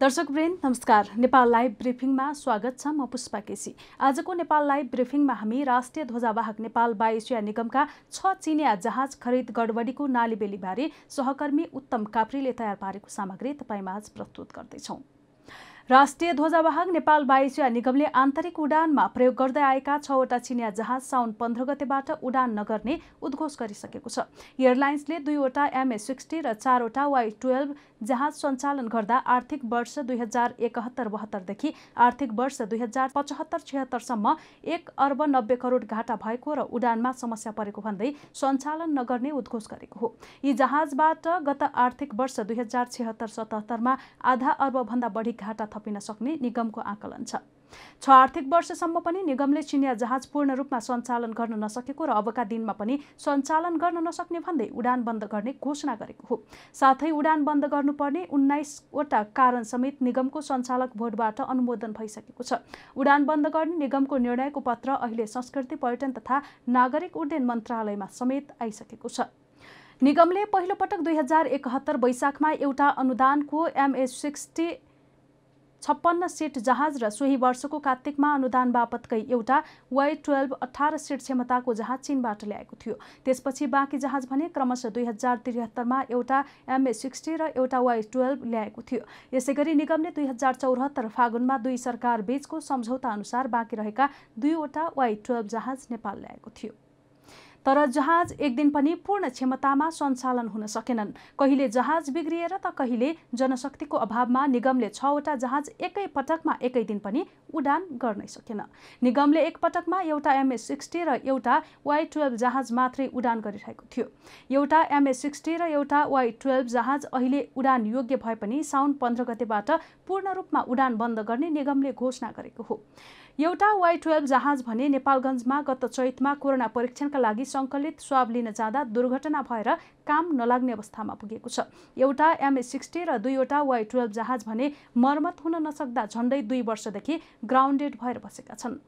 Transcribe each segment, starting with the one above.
दर्शक ब्रेन नमस्कार नेपाल लाइभ ब्रिफिङमा स्वागत छ म पुष्पा केसी आजको नेपाल लाइभ ब्रिफिङमा हामी राष्ट्रिय ध्वजावाहक नेपाल वायुसेवा निगमका छ चिनिया जहाज खरिद गडबडीको नालीबेलीबारे सहकर्मी उत्तम काप्रीले तयार पारेको सामग्री तपाईँमा आज प्रस्तुत गर्दैछौँ राष्ट्रिय ध्वजावाहक नेपाल वायुसेवा निगमले आन्तरिक उडानमा प्रयोग गर्दै आएका छवटा चिनिया जहाज साउन पन्ध्र गतेबाट उडान नगर्ने उद्घोष गरिसकेको छ एयरलाइन्सले दुईवटा एमए सिक्सटी र चारवटा वाइ टुवेल्भ जहाज सञ्चालन गर्दा आर्थिक वर्ष दुई हजार एकहत्तर बहत्तरदेखि आर्थिक वर्ष दुई हजार पचहत्तर छिहत्तरसम्म एक अर्ब नब्बे करोड घाटा भएको र उडानमा समस्या परेको भन्दै सञ्चालन नगर्ने उद्घोष गरेको हो यी जहाजबाट गत आर्थिक वर्ष दुई हजार छिहत्तर सतहत्तरमा आधा अर्बभन्दा बढी घाटा थपिन सक्ने निगमको आकलन छ छ आर्थिक वर्षसम्म पनि निगमले चिनिया जहाज पूर्ण रूपमा सञ्चालन गर्न नसकेको र अबका दिनमा पनि सञ्चालन गर्न नसक्ने भन्दै उडान बन्द गर्ने घोषणा गरेको हो साथै उडान बन्द गर्नुपर्ने उन्नाइसवटा कारण समेत निगमको सञ्चालक बोर्डबाट अनुमोदन भइसकेको छ उडान बन्द गर्ने निगमको निर्णयको पत्र अहिले संस्कृति पर्यटन तथा नागरिक उड्डयन मन्त्रालयमा समेत आइसकेको छ निगमले पहिलोपटक दुई हजार एकहत्तर वैशाखमा एउटा अनुदानको एमए सिक्सटी छप्पन्न सिट जहाज र सोही वर्षको कार्तिकमा अनुदान बापतकै एउटा वाइ टुवेल्भ अठार सिट क्षमताको जहाज चीनबाट ल्याएको थियो त्यसपछि बाँकी जहाज भने क्रमशः दुई हजार त्रिहत्तरमा एउटा एमए सिक्सटी र एउटा वाइ टुवेल्भ ल्याएको थियो यसै गरी निगमले दुई हजार चौहत्तर फागुनमा दुई सरकार बीचको सम्झौता अनुसार बाँकी रहेका दुईवटा वाइ टुवेल्भ जहाज नेपाल ल्याएको थियो तर जहाज एक दिन पनि पूर्ण क्षमतामा सञ्चालन हुन सकेनन् कहिले जहाज बिग्रिएर त कहिले जनशक्तिको अभावमा निगमले छवटा जहाज एकै पटकमा एकै दिन पनि उडान गर्नै सकेन निगमले एक पटकमा एउटा एमएस सिक्सटी र एउटा वाइ टुवेल्भ जहाज मात्रै उडान गरिरहेको थियो एउटा एमएस सिक्सटी र एउटा वाइ टुवेल्भ जहाज अहिले उडान योग्य भए पनि साउन पन्ध्र गतेबाट पूर्ण रूपमा उडान बन्द गर्ने निगमले घोषणा गरेको हो एउटा वाइ टुवेल्भ जहाज भने नेपालगञ्जमा गत चैतमा कोरोना परीक्षणका लागि सङ्कलित स्वाब लिन जाँदा दुर्घटना भएर काम नलाग्ने अवस्थामा पुगेको छ एउटा एमए सिक्सटी र दुईवटा वाइ टुवेल्भ जहाज भने मर्मत हुन नसक्दा झन्डै दुई वर्षदेखि ग्राउन्डेड भएर बसेका छन्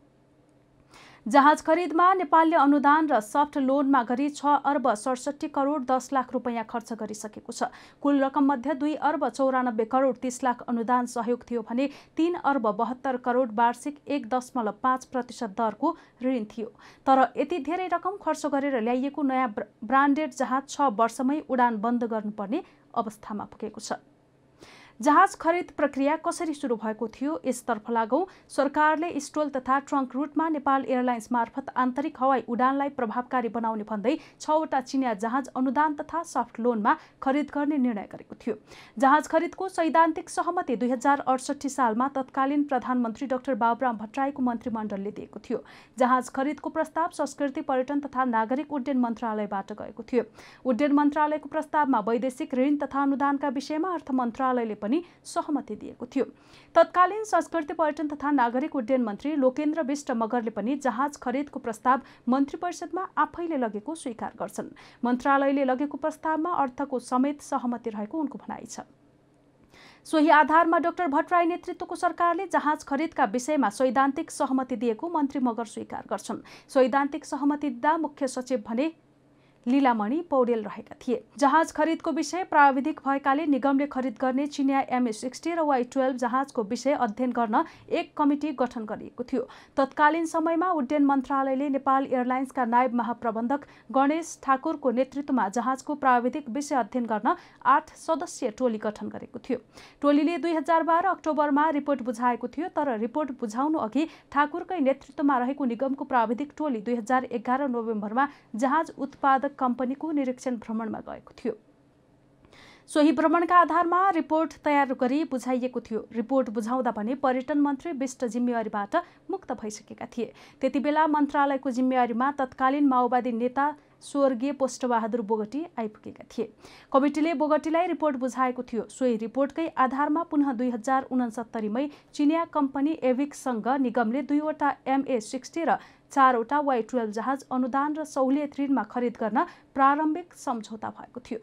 जहाज खरिदमा नेपालले अनुदान र सफ्ट लोनमा गरी छ अर्ब सडसठी करोड दस लाख रुपियाँ खर्च गरिसकेको छ कुल रकम मध्ये दुई अर्ब चौरानब्बे करोड तिस लाख अनुदान सहयोग थियो भने तीन अर्ब बहत्तर करोड वार्षिक एक दशमलव पाँच प्रतिशत दरको ऋण थियो तर यति धेरै रकम खर्च गरेर ल्याइएको नयाँ ब्रान्डेड जहाज छ वर्षमै उडान बन्द गर्नुपर्ने अवस्थामा पुगेको छ जहाज खरिद प्रक्रिया कसरी सुरु भएको थियो यसतर्फ लागौँ सरकारले स्टोल तथा ट्रङ्क रूटमा नेपाल एयरलाइन्स मार्फत आन्तरिक हवाई उडानलाई प्रभावकारी बनाउने भन्दै छवटा चिनिया जहाज अनुदान तथा सफ्ट लोनमा खरिद गर्ने निर्णय गरेको थियो जहाज खरिदको सैद्धान्तिक सहमति दुई हजार अडसट्ठी सालमा तत्कालीन प्रधानमन्त्री डाक्टर बाबुराम भट्टराईको मन्त्रीमण्डलले दिएको थियो जहाज खरिदको प्रस्ताव संस्कृति पर्यटन तथा नागरिक उड्डयन मन्त्रालयबाट गएको थियो उड्डयन मन्त्रालयको प्रस्तावमा वैदेशिक ऋण तथा अनुदानका विषयमा अर्थ मन्त्रालयले पनि सहमति दिएको थियो तत्कालीन संस्कृति पर्यटन तथा नागरिक उड्डयन मन्त्री लोकेन्द्र विष्ट मगरले पनि जहाज खरिदको प्रस्ताव मन्त्री परिषदमा आफैले लगेको स्वीकार गर्छन् मन्त्रालयले लगेको प्रस्तावमा अर्थको समेत सहमति रहेको उनको भनाइ छ सोही आधारमा डाक्टर भट्टराई नेतृत्वको सरकारले जहाज खरिदका विषयमा सैद्धान्तिक सहमति दिएको मन्त्री मगर स्वीकार गर्छन् सैद्धान्तिक सहमति दिँदा मुख्य सचिव भने लीलामणि पौडेल रहेका थिए जहाज खरिदको विषय प्राविधिक भएकाले निगमले खरिद गर्ने चिनिया एमए सिक्सटी र वाइ टुवेल्भ जहाजको विषय अध्ययन गर्न एक कमिटी गठन गरिएको थियो तत्कालीन समयमा उड्डयन मन्त्रालयले नेपाल एयरलाइन्सका नायब महाप्रबन्धक गणेश ठाकुरको नेतृत्वमा जहाजको प्राविधिक विषय अध्ययन गर्न आठ सदस्यीय टोली गठन गरेको थियो टोलीले दुई हजार बाह्र अक्टोबरमा रिपोर्ट बुझाएको थियो तर रिपोर्ट बुझाउनु अघि ठाकुरकै नेतृत्वमा रहेको निगमको प्राविधिक टोली दुई हजार एघार नोभेम्बरमा जहाज उत्पादक कम्पनीको निरीक्षण भ्रमणमा गएको थियो सोही भ्रमणका आधारमा रिपोर्ट तयार गरी बुझाइएको थियो रिपोर्ट बुझाउँदा भने पर्यटन मन्त्री विष्ट जिम्मेवारीबाट मुक्त भइसकेका थिए त्यति बेला मन्त्रालयको जिम्मेवारीमा तत्कालीन माओवादी नेता स्वर्गीय पोष्टबहादुर बोगटी आइपुगेका थिए कमिटीले बोगटीलाई रिपोर्ट बुझाएको थियो सोही रिपोर्टकै आधारमा पुनः दुई हजार उनसत्तरीमै चिनिया कम्पनी एभिकसँग निगमले दुईवटा एमए सिक्सटी र चारवटा वाइ टुवेल्भ जहाज अनुदान र सहुलियत ऋणमा खरिद गर्न प्रारम्भिक सम्झौता भएको थियो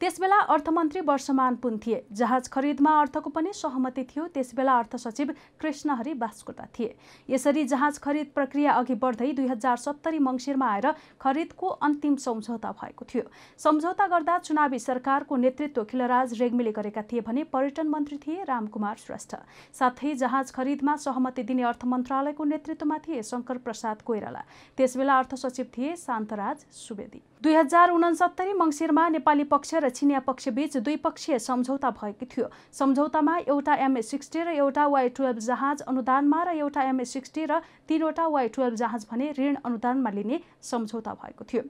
त्यसबेला अर्थमन्त्री वर्षमान पुन थिए जहाज खरिदमा अर्थको पनि सहमति थियो त्यसबेला अर्थ सचिव कृष्णहरि बास्कोटा थिए यसरी जहाज खरिद प्रक्रिया अघि बढ्दै दुई हजार सत्तरी मङ्सिरमा आएर खरिदको अन्तिम सम्झौता भएको थियो सम्झौता गर्दा चुनावी सरकारको नेतृत्व खिलराज रेग्मीले गरेका थिए भने पर्यटन मन्त्री थिए रामकुमार श्रेष्ठ साथै जहाज खरिदमा सहमति दिने अर्थ मन्त्रालयको नेतृत्वमा थिए शङ्कर प्रसाद कोइराला त्यसबेला अर्थ सचिव थिए शान्तराज सुवेदी दुई हजार उनासत्तरी मङ्सिरमा नेपाली पक्ष र चिनिया पक्षबीच द्विपक्षीय सम्झौता भएको थियो सम्झौतामा एउटा एमए सिक्सटी र एउटा वाइ टुवेल्भ जहाज अनुदानमा र एउटा एमए सिक्सटी र तिनवटा वाइ टुवेल्भ जहाज भने ऋण अनुदानमा लिने सम्झौता भएको थियो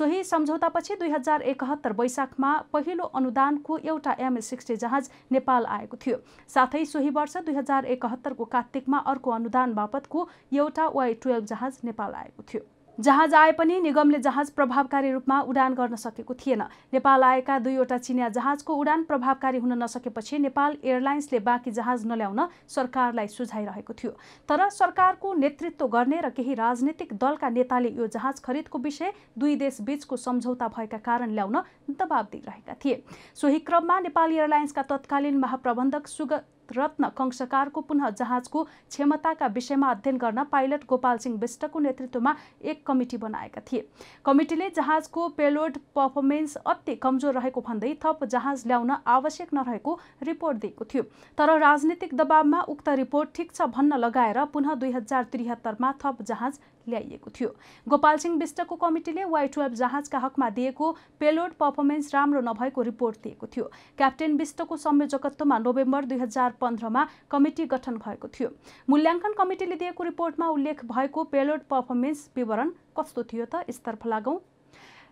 सोही सम्झौतापछि दुई हजार एकहत्तर वैशाखमा पहिलो अनुदानको एउटा एमए सिक्सटी जहाज नेपाल आएको थियो साथै सोही वर्ष दुई हजार एकहत्तरको कार्तिकमा अर्को अनुदान बापतको एउटा वाइ टुवेल्भ जहाज नेपाल आएको थियो जहाज आए पनि निगमले जहाज प्रभावकारी रूपमा उडान गर्न सकेको थिएन नेपाल आएका दुईवटा चिनिया जहाजको उडान प्रभावकारी हुन नसकेपछि नेपाल एयरलाइन्सले बाँकी जहाज नल्याउन सरकारलाई सुझाइरहेको थियो तर सरकारको नेतृत्व गर्ने र केही राजनीतिक दलका नेताले यो जहाज खरिदको विषय दुई देश बीचको सम्झौता भएका कारण ल्याउन दबाब दिइरहेका थिए सोही क्रममा नेपाल एयरलाइन्सका तत्कालीन महाप्रबन्धक सुग रत्न कंशकारको पुनः जहाजको क्षमताका विषयमा अध्ययन गर्न पाइलट गोपाल सिंह विष्टको नेतृत्वमा एक कमिटी बनाएका थिए कमिटीले जहाजको पेलोड पर्फर्मेन्स अति कमजोर रहेको भन्दै थप जहाज ल्याउन आवश्यक नरहेको रिपोर्ट दिएको थियो तर राजनीतिक दबावमा उक्त रिपोर्ट ठिक छ भन्न लगाएर पुनः दुई हजार त्रिहत्तरमा थप जहाज ल्याइएको थियो गोपाल सिंह विष्टको कमिटीले वाइ टुवेल्भ जहाजका हकमा दिएको पेलोड पर्फर्मेन्स राम्रो नभएको रिपोर्ट दिएको थियो क्याप्टेन विष्टको संयोजकत्वमा नोभेम्बर दुई हजार पन्ध्रमा कमिटी गठन भएको थियो मूल्याङ्कन कमिटीले दिएको रिपोर्टमा उल्लेख भएको पेलोड पर्फर्मेन्स विवरण कस्तो थियो त यसतर्फ लागौँ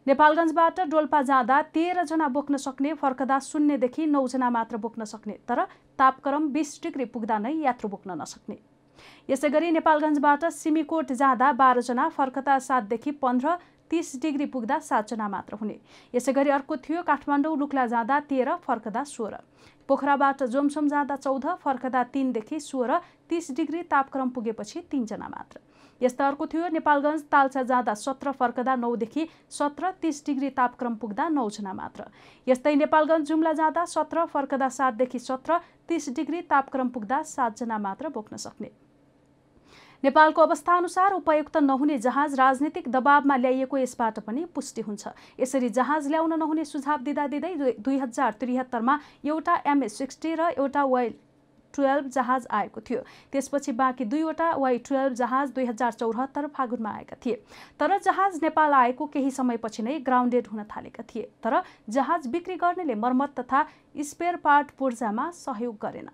नेपालगञ्जबाट डोल्पा जाँदा तेह्रजना बोक्न सक्ने फर्कदा शून्यदेखि नौजना मात्र बोक्न सक्ने तर तापक्रम बिस डिग्री पुग्दा नै यात्रु बोक्न नसक्ने यसै गरी नेपालगञ्जबाट सिमीकोट जाँदा बाह्रजना फर्कता सातदेखि पन्ध्र तिस डिग्री पुग्दा सातजना मात्र हुने यसै गरी अर्को थियो काठमाडौँ लुक्ला जाँदा तेह्र फर्कदा सोह्र पोखराबाट जोमसोम जाँदा चौध फर्कदा तिनदेखि सोह्र तिस डिग्री तापक्रम पुगेपछि तिनजना मात्र यस्ता अर्को थियो नेपालगञ्ज तालसा जाँदा सत्र फर्कदा नौदेखि सत्र तिस डिग्री तापक्रम पुग्दा नौजना मात्र यस्तै नेपालगञ्ज जुम्ला जाँदा सत्र फर्कदा सातदेखि सत्र तिस डिग्री तापक्रम पुग्दा सातजना मात्र बोक्न सक्ने नेपालको अवस्था अनुसार उपयुक्त नहुने जहाज राजनीतिक दबावमा ल्याइएको यसबाट पनि पुष्टि हुन्छ यसरी जहाज ल्याउन नहुने सुझाव दिँदा दिँदै दुई हजार त्रिहत्तरमा एउटा एमए सिक्सटी र एउटा वाइल टुवेल्भ जहाज आएको थियो त्यसपछि बाँकी दुईवटा वाइ टुवेल्भ जहाज दुई हजार चौहत्तर फागुनमा आएका थिए तर जहाज नेपाल आएको केही समयपछि नै ग्राउन्डेड हुन थालेका थिए तर जहाज बिक्री गर्नेले मर्मत तथा स्पेयर पार्ट पूर्जामा सहयोग गरेन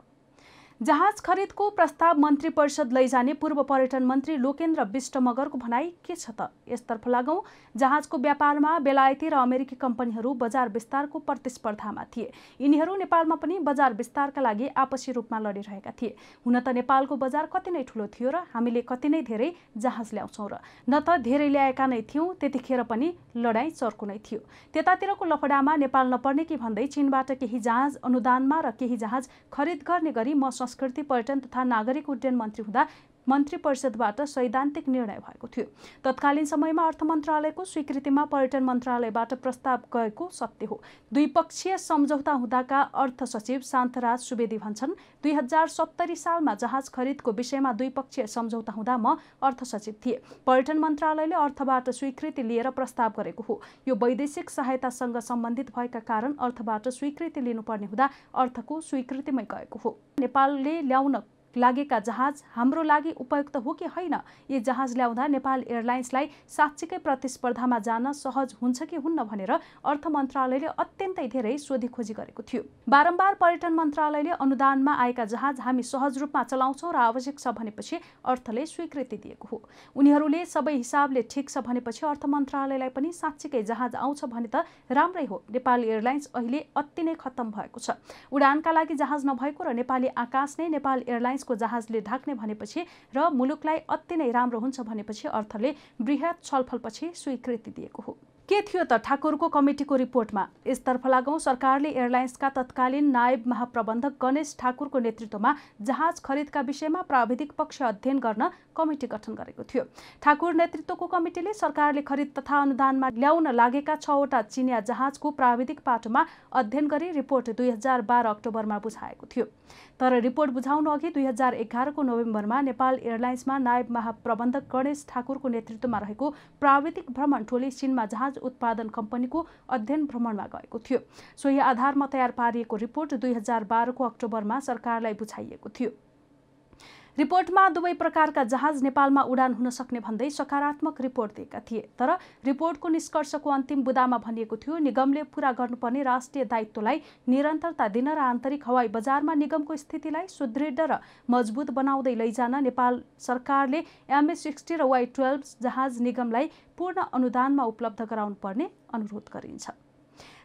जहाज खरिदको प्रस्ताव मन्त्री परिषद लैजाने पूर्व पर्यटन मन्त्री लोकेन्द्र विष्ट मगरको भनाइ के छ त यसतर्फ लागौँ जहाजको व्यापारमा बेलायती र अमेरिकी कम्पनीहरू बजार विस्तारको प्रतिस्पर्धामा थिए यिनीहरू नेपालमा पनि बजार विस्तारका लागि आपसी रूपमा लडिरहेका थिए हुन त नेपालको बजार कति नै ठुलो थियो र हामीले कति नै धेरै जहाज ल्याउँछौँ र न त धेरै ल्याएका नै थियौँ त्यतिखेर पनि लडाइँ चर्को नै थियो त्यतातिरको लफडामा नेपाल नपर्ने कि भन्दै चीनबाट केही जहाज अनुदानमा र केही जहाज खरिद गर्ने गरी म संस्कृति पर्यटन तथा नागरिक उड्डयन मन्त्री हुँदा मन्त्री परिषदबाट सैद्धान्तिक निर्णय भएको थियो तत्कालीन समयमा अर्थ मन्त्रालयको स्वीकृतिमा पर्यटन मन्त्रालयबाट प्रस्ताव गएको सत्य हो द्विपक्षीय सम्झौता हुँदाका अर्थ सचिव शान्तराज सुवेदी भन्छन् दुई हजार सत्तरी सालमा जहाज खरिदको विषयमा द्विपक्षीय सम्झौता हुँदा म अर्थ सचिव थिए पर्यटन मन्त्रालयले अर्थबाट स्वीकृति लिएर प्रस्ताव गरेको हो यो वैदेशिक सहायतासँग सम्बन्धित भएका कारण अर्थबाट स्वीकृति लिनुपर्ने हुँदा अर्थको स्वीकृतिमै गएको हो नेपालले ल्याउन लागेका जहाज हाम्रो लागि उपयुक्त हो कि होइन यी जहाज ल्याउँदा नेपाल एयरलाइन्सलाई साँच्चीकै प्रतिस्पर्धामा जान सहज हुन्छ कि हुन्न भनेर अर्थ मन्त्रालयले अत्यन्तै धेरै सोधीखोजी गरेको थियो बारम्बार पर्यटन मन्त्रालयले अनुदानमा आएका जहाज हामी सहज रूपमा चलाउँछौँ र आवश्यक छ भनेपछि अर्थले स्वीकृति दिएको हो उनीहरूले सबै हिसाबले ठिक छ भनेपछि अर्थ मन्त्रालयलाई पनि साँच्चीकै जहाज आउँछ भने त राम्रै हो नेपाल एयरलाइन्स अहिले अति नै खत्तम भएको छ उडानका लागि जहाज नभएको र नेपाली आकाश नै नेपाल एयरलाइन्स एयरलाइन्सको जहाजले ढाक्ने भनेपछि र मुलुकलाई अति नै राम्रो हुन्छ भनेपछि अर्थले वृहत छलफलपछि स्वीकृति दिएको हो के थियो त ठाकुरको कमिटीको रिपोर्टमा यसतर्फ लागौँ सरकारले एयरलाइन्सका तत्कालीन नायब महाप्रबन्धक गणेश ठाकुरको नेतृत्वमा जहाज खरिदका विषयमा प्राविधिक पक्ष अध्ययन गर्न कमिटी गठन गरेको थियो ठाकुर नेतृत्वको कमिटीले सरकारले खरिद तथा अनुदानमा ल्याउन लागेका छवटा चिनिया जहाजको प्राविधिक पाटोमा अध्ययन गरी रिपोर्ट दुई हजार बाह्र अक्टोबरमा बुझाएको थियो तर रिपोर्ट बुझाउनु अघि दुई हजार एघारको नोभेम्बरमा नेपाल एयरलाइन्समा नायब महाप्रबन्धक गणेश ठाकुरको नेतृत्वमा रहेको प्राविधिक भ्रमण टोली चिनमा जहाज उत्पादन कम्पनीको अध्ययन भ्रमणमा गएको थियो सोही आधारमा तयार पारिएको रिपोर्ट दुई हजार बाह्रको अक्टोबरमा सरकारलाई बुझाइएको थियो रिपोर्टमा दुवै प्रकारका जहाज नेपालमा उडान हुन सक्ने भन्दै सकारात्मक रिपोर्ट दिएका थिए तर रिपोर्टको निष्कर्षको अन्तिम बुदामा भनिएको थियो निगमले पूरा गर्नुपर्ने राष्ट्रिय दायित्वलाई निरन्तरता दिन र आन्तरिक हवाई बजारमा निगमको स्थितिलाई सुदृढ र मजबुत बनाउँदै लैजान नेपाल सरकारले एमए सिक्सटी र वाई टुवेल्भ जहाज निगमलाई पूर्ण अनुदानमा उपलब्ध गराउनुपर्ने अनुरोध गरिन्छ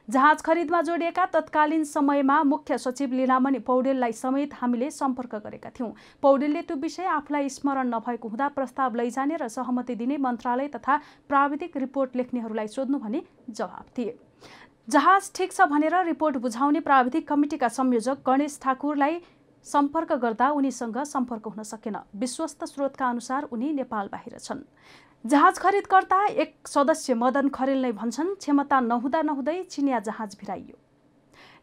जहाज खरिदमा जोडिएका तत्कालीन समयमा मुख्य सचिव लीलामणि पौडेललाई समेत हामीले सम्पर्क गरेका थियौँ पौडेलले त्यो विषय आफूलाई स्मरण नभएको हुँदा प्रस्ताव लैजाने र सहमति दिने मन्त्रालय तथा प्राविधिक रिपोर्ट लेख्नेहरूलाई सोध्नु भने जवाब थिए जहाज ठिक छ भनेर रिपोर्ट बुझाउने प्राविधिक कमिटिका संयोजक गणेश ठाकुरलाई सम्पर्क गर्दा उनीसँग सम्पर्क हुन सकेन विश्वस्त स्रोतका अनुसार उनी नेपाल बाहिर छन् जहाज खरिदकर्ता एक सदस्य मदन खरेल नै भन्छन् क्षमता नहुँदा नहुँदै चिनिया जहाज भिराइयो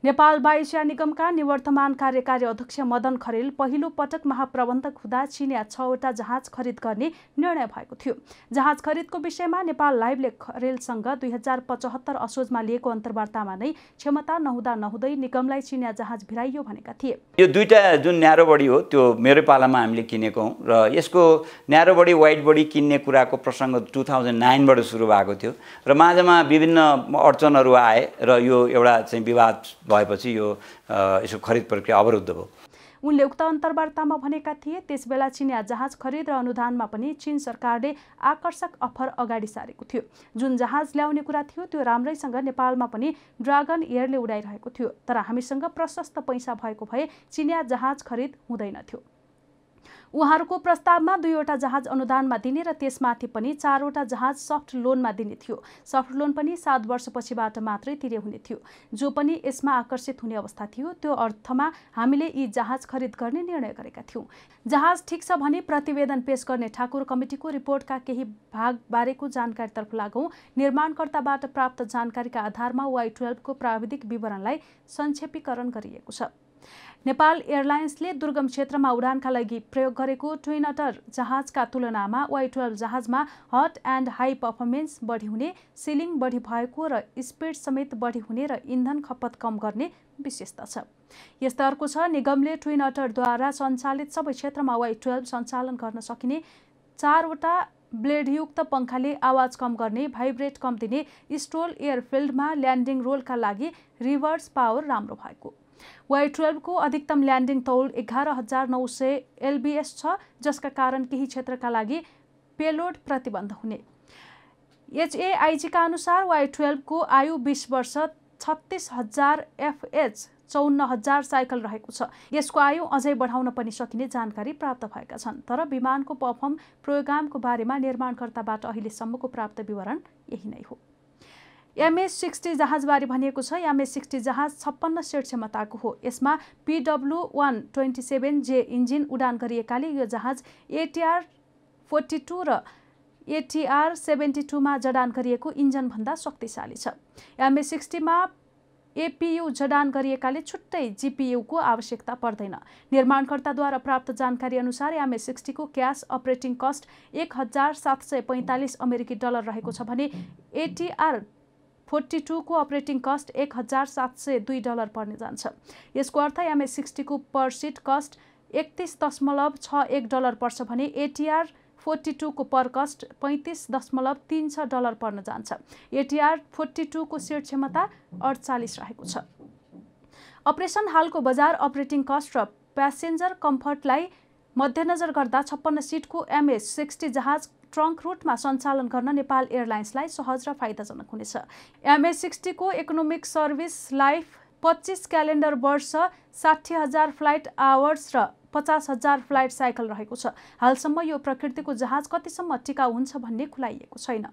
नेपाल वायुसेवा निगमका निवर्तमान कार्यकारी अध्यक्ष मदन खरेल पहिलो पटक महाप्रबन्धक हुँदा चिनिया छवटा जहाज खरिद गर्ने निर्णय भएको थियो जहाज खरिदको विषयमा नेपाल लाइभले खरेलसँग दुई हजार पचहत्तर असोजमा लिएको अन्तर्वार्तामा नै क्षमता नहुँदा नहुँदै निगमलाई चिनिया जहाज भिराइयो भनेका थिए यो दुईवटा जुन न्यारो बडी हो त्यो मेरो पालामा हामीले किनेको हौँ र यसको न्यारो बडी वाइट बडी किन्ने कुराको प्रसङ्ग टु थाउजन्ड नाइनबाट सुरु भएको थियो र माझमा विभिन्न अडचनहरू आए र यो एउटा चाहिँ विवाद भएपछि यो यसो खरिद प्रक्रिया अवरुद्ध भयो उनले उक्त अन्तर्वार्तामा भनेका थिए त्यसबेला चिनिया जहाज खरिद र अनुदानमा पनि चीन सरकारले आकर्षक अफर अगाडि सारेको थियो जुन जहाज ल्याउने कुरा थियो त्यो राम्रैसँग नेपालमा पनि ड्रागन एयरले उडाइरहेको थियो तर हामीसँग प्रशस्त पैसा भएको भए चिनिया जहाज खरिद हुँदैनथ्यो उहाँहरूको प्रस्तावमा दुईवटा जहाज अनुदानमा दिने र त्यसमाथि पनि चारवटा जहाज सफ्ट लोनमा दिने थियो सफ्ट लोन पनि सात वर्षपछिबाट मात्रै तिरे हुने थियो जो पनि यसमा आकर्षित हुने अवस्था थियो त्यो अर्थमा हामीले यी जहाज खरिद गर्ने निर्णय गरेका थियौँ जहाज ठिक छ भने प्रतिवेदन पेश गर्ने ठाकुर कमिटीको रिपोर्टका केही भागबारेको जानकारीतर्फ लागौँ निर्माणकर्ताबाट प्राप्त जानकारीका आधारमा वाइ टुवेल्भको प्राविधिक विवरणलाई संक्षेपीकरण गरिएको छ नेपाल एयरलाइन्सले दुर्गम क्षेत्रमा उडानका लागि प्रयोग गरेको ट्विनटर जहाजका तुलनामा वाइ टुवेल्भ जहाजमा हट एन्ड हाई पर्फर्मेन्स बढी हुने सिलिङ बढी भएको र स्पिड समेत बढी हुने र इन्धन खपत कम गर्ने विशेषता छ यस्तै अर्को छ निगमले ट्विनटरद्वारा सञ्चालित सबै क्षेत्रमा वाइ टुवेल्भ सञ्चालन गर्न सकिने चारवटा ब्लेडयुक्त पङ्खाले आवाज कम गर्ने भाइब्रेट कम दिने स्टोल एयरफिल्डमा ल्यान्डिङ रोलका लागि रिभर्स पावर राम्रो भएको वाइ टुवेल्भको अधिकतम ल्यान्डिङ तौल एघार हजार नौ सय एलबिएस छ जसका कारण केही क्षेत्रका लागि पेलोड प्रतिबन्ध हुने एचएआइजीका अनुसार वाइ टुवेल्भको आयु बिस वर्ष छत्तिस हजार एफएच चौन्न हजार साइकल रहेको छ यसको आयु अझै बढाउन पनि सकिने जानकारी प्राप्त भएका छन् तर विमानको पर्फर्म प्रोग्रामको बारेमा निर्माणकर्ताबाट अहिलेसम्मको प्राप्त विवरण यही नै हो एमएस सिक्सटी जहाजबारे भनिएको छ एमएस सिक्सटी जहाज छप्पन्न सेट क्षमताको हो यसमा PW one twenty seven J engine उडान गरिएकाले यो जहाज एटिआर फोर्टी टू र एटिआर सेभेन्टी टूमा जडान गरिएको इन्जनभन्दा शक्तिशाली छ एमएस सिक्सटीमा एपियु जडान गरिएकाले छुट्टै जिपियुको आवश्यकता पर्दैन निर्माणकर्ताद्वारा प्राप्त जानकारी अनुसार एमए सिक्सटीको क्यास अपरेटिङ कस्ट एक हजार सात सय पैँतालिस अमेरिकी डलर रहेको छ भने एटिआर फोर्टी टूको अपरेटिङ कस्ट एक हजार सात सय दुई डलर पर्ने जान्छ यसको अर्थ एमएस सिक्सटीको पर सिट कस्ट एकतिस दशमलव छ एक डलर पर्छ भने एटिआर फोर्टी टूको पर कस्ट पैँतिस दशमलव तिन छ डलर पर्न जान्छ एटिआर फोर्टी टूको सिट क्षमता अडचालिस रहेको छ अपरेसन हालको बजार अपरेटिङ कस्ट र प्यासेन्जर कम्फर्टलाई मध्यनजर गर्दा छप्पन्न सिटको एमएस सिक्सटी जहाज ट्रङ्क रुटमा सञ्चालन गर्न नेपाल एयरलाइन्सलाई सहज र फाइदाजनक हुनेछ एमए सिक्सटीको इकोनोमिक सर्भिस लाइफ पच्चिस क्यालेन्डर वर्ष साठी हजार फ्लाइट आवर्स र पचास हजार फ्लाइट साइकल रहेको छ हालसम्म यो प्रकृतिको जहाज कतिसम्म टिकाउ हुन्छ भन्ने खुलाइएको छैन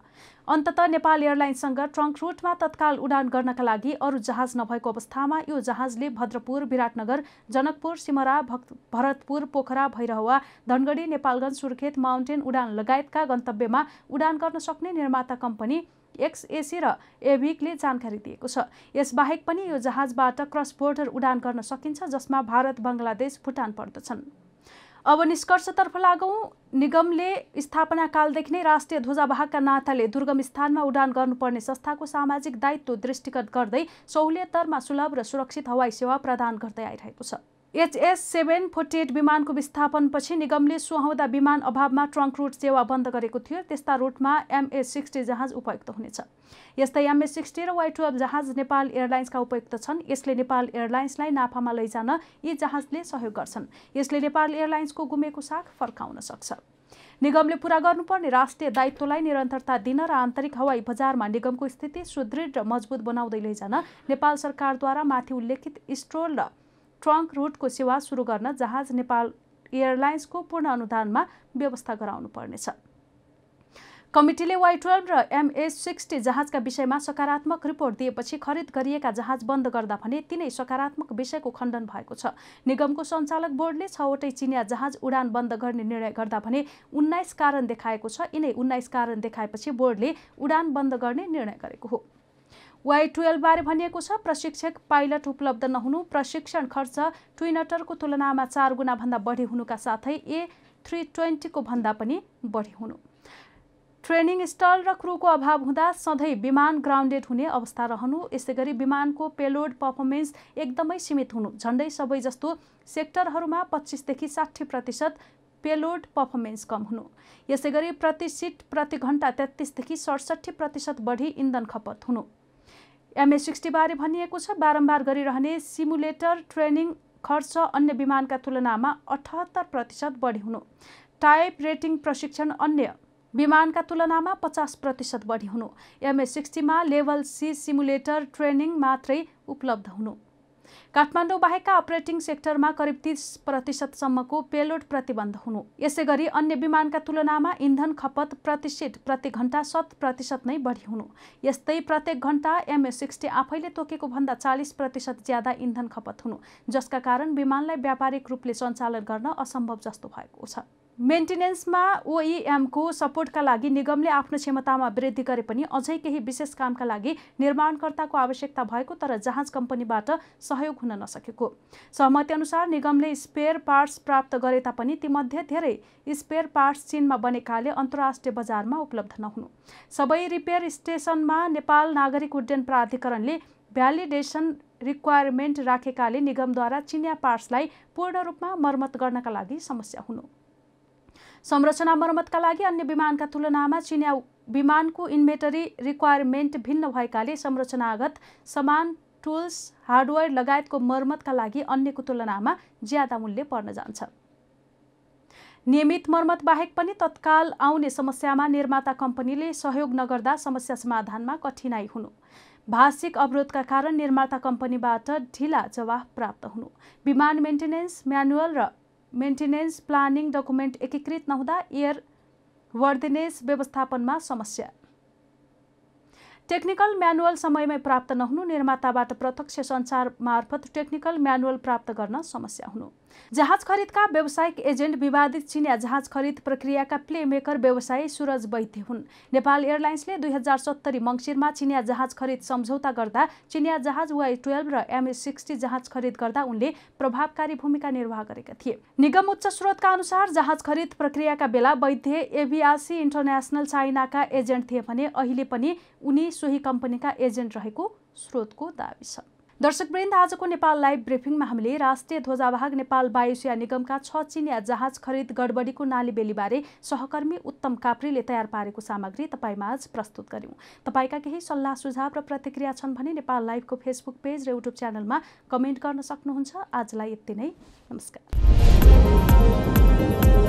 अन्तत नेपाल एयरलाइन्ससँग ट्रङ्क रुटमा तत्काल उडान गर्नका लागि अरू जहाज नभएको अवस्थामा यो जहाजले भद्रपुर विराटनगर जनकपुर सिमरा भक्त भरतपुर पोखरा भैरहवा धनगढी नेपालगञ्ज सुर्खेत माउन्टेन उडान लगायतका गन्तव्यमा उडान गर्न सक्ने निर्माता कम्पनी एक्सएसी र एभिकले जानकारी दिएको छ यसबाहेक पनि यो जहाजबाट क्रस बोर्डर उडान गर्न सकिन्छ जसमा भारत बङ्गलादेश भुटान पर्दछन् अब निष्कर्षतर्फ लागौँ निगमले स्थापनाकालदेखि नै राष्ट्रिय ध्वजावाहकका नाताले दुर्गम स्थानमा उडान गर्नुपर्ने संस्थाको सामाजिक दायित्व दृष्टिगत गर्दै सहुलियतरमा सुलभ र सुरक्षित हवाई सेवा प्रदान गर्दै आइरहेको छ एचएस सेभेन फोर्टी एट विमानको विस्थापनपछि निगमले सुहाउँदा विमान अभावमा ट्रङ्क रुट सेवा बन्द गरेको थियो त्यस्ता रुटमा एमए सिक्सटी जहाज उपयुक्त हुनेछ यस्तै एमए सिक्सटी र वाइ टुवेल्भ जहाज नेपाल एयरलाइन्सका उपयुक्त छन् यसले नेपाल एयरलाइन्सलाई नाफामा लैजान यी जहाजले सहयोग गर्छन् यसले नेपाल एयरलाइन्सको गुमेको साग फर्काउन सक्छ निगमले पुरा गर्नुपर्ने राष्ट्रिय दायित्वलाई निरन्तरता दिन र आन्तरिक हवाई बजारमा निगमको स्थिति सुदृढ र मजबुत बनाउँदै लैजान नेपाल सरकारद्वारा माथि उल्लेखित स्ट्रोल र ट्रङ्क रुटको सेवा सुरु गर्न जहाज नेपाल एयरलाइन्सको पूर्ण अनुदानमा व्यवस्था गराउनु पर्नेछ कमिटीले वाइ टुवेल्भ र एमएस सिक्सटी जहाजका विषयमा सकारात्मक रिपोर्ट दिएपछि खरिद गरिएका जहाज बन्द गर्दा भने तिनै सकारात्मक विषयको खण्डन भएको छ निगमको सञ्चालक बोर्डले छवटै चिनिया जहाज उडान बन्द गर्ने निर्णय गर्दा भने उन्नाइस कारण देखाएको छ यिनै उन्नाइस कारण देखाएपछि बोर्डले उडान बन्द गर्ने निर्णय गरेको हो वाइ टुवेल्भबारे भनिएको छ प्रशिक्षक पाइलट उपलब्ध नहुनु प्रशिक्षण खर्च ट्विनटरको तुलनामा चार गुणाभन्दा बढी हुनुका साथै ए थ्री ट्वेन्टीको भन्दा पनि बढी हुनु ट्रेनिङ स्टल र क्रूको अभाव हुँदा सधैँ विमान ग्राउन्डेड हुने अवस्था रहनु यसै गरी विमानको पेलोड पर्फर्मेन्स एकदमै सीमित हुनु झन्डै सबै जस्तो सेक्टरहरूमा पच्चिसदेखि साठी प्रतिशत पेलोड पर्फर्मेन्स कम हुनु यसै गरी प्रति सिट प्रति घन्टा तेत्तिसदेखि सडसठी प्रतिशत बढी इन्धन खपत हुनु एमए सिक्सटीबारे भनिएको छ बारम्बार गरिरहने सिमुलेटर ट्रेनिङ खर्च अन्य विमानका तुलनामा अठहत्तर प्रतिशत बढी हुनु टाइप रेटिङ प्रशिक्षण अन्य विमानका तुलनामा पचास प्रतिशत बढी हुनु एमए सिक्सटीमा लेभल सी सिमुलेटर ट्रेनिङ मात्रै उपलब्ध हुनु काठमाडौँ बाहेकका अपरेटिङ सेक्टरमा करिब तिस प्रतिशतसम्मको पेलोड प्रतिबन्ध हुनु यसै गरी अन्य विमानका तुलनामा इन्धन खपत प्रतिशत प्रति घण्टा शत प्रतिशत नै बढी हुनु यस्तै प्रत्येक घण्टा एमए सिक्सटी आफैले तोकेको भन्दा चालिस प्रतिशत ज्यादा इन्धन खपत हुनु जसका कारण विमानलाई व्यापारिक रूपले सञ्चालन गर्न असम्भव जस्तो भएको छ मेन्टेनेन्समा ओइएमको सपोर्टका लागि निगमले आफ्नो क्षमतामा वृद्धि गरे पनि अझै केही विशेष कामका लागि निर्माणकर्ताको आवश्यकता भएको तर जहाज कम्पनीबाट सहयोग हुन नसकेको सहमति अनुसार निगमले स्पेयर पार्ट्स प्राप्त गरे तापनि तीमध्ये धेरै स्पेयर पार्ट्स चीनमा बनेकाले अन्तर्राष्ट्रिय बजारमा उपलब्ध नहुनु सबै रिपेयर स्टेसनमा नेपाल नागरिक उड्डयन प्राधिकरणले भ्यालिडेसन रिक्वायरमेन्ट राखेकाले निगमद्वारा चिनिया पार्ट्सलाई पूर्ण रूपमा मर्मत गर्नका लागि समस्या हुनु संरचना मर्मतका लागि अन्य विमानका तुलनामा चिनिया विमानको इन्भेन्टरी रिक्वायरमेन्ट भिन्न भएकाले संरचनागत समान टुल्स हार्डवेयर लगायतको मर्मतका लागि अन्यको तुलनामा ज्यादा मूल्य पर्न जान्छ नियमित मर्मत बाहेक पनि तत्काल आउने समस्यामा निर्माता कम्पनीले सहयोग नगर्दा समस्या समाधानमा कठिनाइ हुनु भाषिक अवरोधका कारण निर्माता कम्पनीबाट ढिला जवाफ प्राप्त हुनु विमान मेन्टेनेन्स म्यानुअल र मेन्टेनेन्स प्लानिङ डकुमेन्ट एकीकृत नहुँदा एयर वर्दिनेस व्यवस्थापनमा समस्या टेक्निकल म्यानुअल समयमै प्राप्त नहुनु निर्माताबाट प्रत्यक्ष सञ्चार मार्फत टेक्निकल म्यानुअल प्राप्त गर्न समस्या हुनु जहाज खरिदका व्यावसायिक एजेन्ट विवादित चिनिया जहाज खरिद प्रक्रियाका प्लेमेकर व्यवसायी सुरज वैद्य हुन् नेपाल एयरलाइन्सले दुई हजार सत्तरी मङ्सिरमा चिनिया जहाज खरिद सम्झौता गर्दा चिनिया जहाज वाइ टुवेल्भ र एमए सिक्सटी जहाज खरिद गर्दा उनले प्रभावकारी भूमिका निर्वाह गरेका थिए निगम उच्च स्रोतका अनुसार जहाज खरिद प्रक्रियाका बेला वैद्य एभिआसी इन्टरनेसनल चाइनाका एजेन्ट थिए भने अहिले पनि उनी सोही कम्पनीका एजेन्ट रहेको स्रोतको दावी छ दर्शकवृन्द आजको नेपाल लाइभ ब्रिफिङमा हामीले राष्ट्रिय ध्वजावाहक नेपाल वायुसेवा निगमका छ चिनिया जहाज खरिद गडबडीको नाली बेलीबारे सहकर्मी उत्तम काप्रीले तयार पारेको सामग्री तपाईँमा आज प्रस्तुत गर्यौँ तपाईँका केही सल्लाह सुझाव र प्रतिक्रिया छन् भने नेपाल लाइभको फेसबुक पेज र युट्युब च्यानलमा कमेन्ट गर्न सक्नुहुन्छ आजलाई यति नै नमस्कार